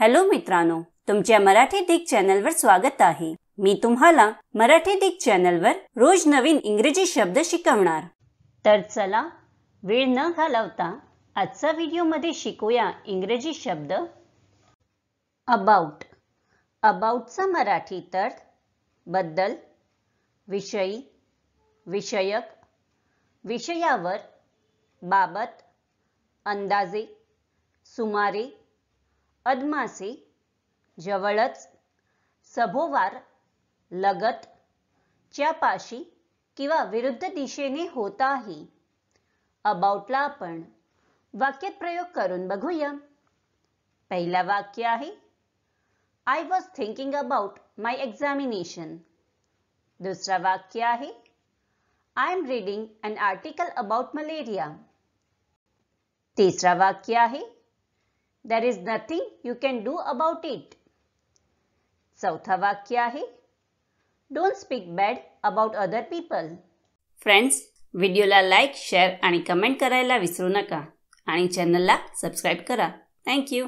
hello मित्रांनो तुमच्या मराठी दिग चॅनलवर स्वागत आहे मी तुम्हाला मराठी दिग चॅनलवर रोज नवीन इंग्रजी शब्द शिकवणार तर चला वेळ न घालवता आजचा व्हिडिओमध्ये शिकूया इंग्रजी शब्द अबाउट अबाउटचा मराठी तर बद्दल विषयी विषयक विषयावर बाबत अंदाजे सुमारे अदमासे जवळच सभोवार लगत च्या पाशी किंवा विरुद्ध दिशेने होताही अबाउटला आपण वाक्यात प्रयोग करून बघूया पहिला वाक्य आहे I was thinking about my examination दुसरा वाक्य आहे I am reading an article about malaria तिसरा वाक्य आहे there is nothing you can do about it चौथा वाक्य आहे don't speak bad about other people friends व्हिडिओला लाईक शेअर आणि कमेंट करायला विसरू नका आणि चॅनलला सबस्क्राईब करा थँक्यू